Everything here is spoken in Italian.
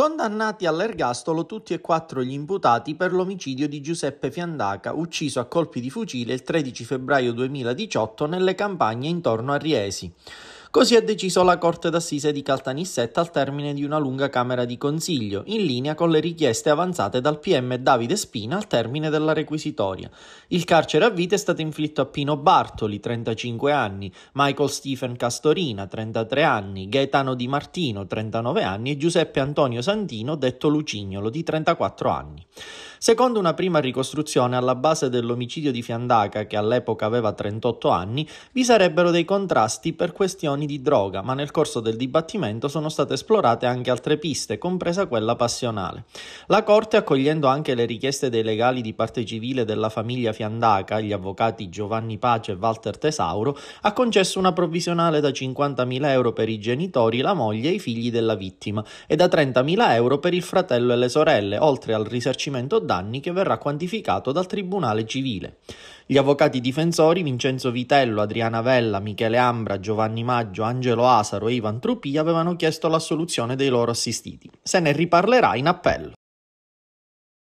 Condannati all'ergastolo tutti e quattro gli imputati per l'omicidio di Giuseppe Fiandaca, ucciso a colpi di fucile il 13 febbraio 2018 nelle campagne intorno a Riesi. Così ha deciso la Corte d'Assise di Caltanissetta al termine di una lunga Camera di Consiglio, in linea con le richieste avanzate dal PM Davide Spina al termine della requisitoria. Il carcere a vita è stato inflitto a Pino Bartoli, 35 anni, Michael Stephen Castorina, 33 anni, Gaetano Di Martino, 39 anni e Giuseppe Antonio Santino, detto Lucignolo, di 34 anni. Secondo una prima ricostruzione alla base dell'omicidio di Fiandaca, che all'epoca aveva 38 anni, vi sarebbero dei contrasti per questioni confessioni di droga, ma nel corso del dibattimento sono state esplorate anche altre piste, compresa quella passionale. La Corte, accogliendo anche le richieste dei legali di parte civile della famiglia Fiandaca, gli avvocati Giovanni Pace e Walter Tesauro, ha concesso una provvisionale da 50.000 euro per i genitori, la moglie e i figli della vittima e da 30.000 euro per il fratello e le sorelle, oltre al risarcimento danni che verrà quantificato dal Tribunale civile. Gli avvocati difensori Vincenzo Vitello, Adriana Vella, Michele Ambra, Giovanni Maggio, Angelo Asaro e Ivan Truppi avevano chiesto l'assoluzione dei loro assistiti. Se ne riparlerà in appello.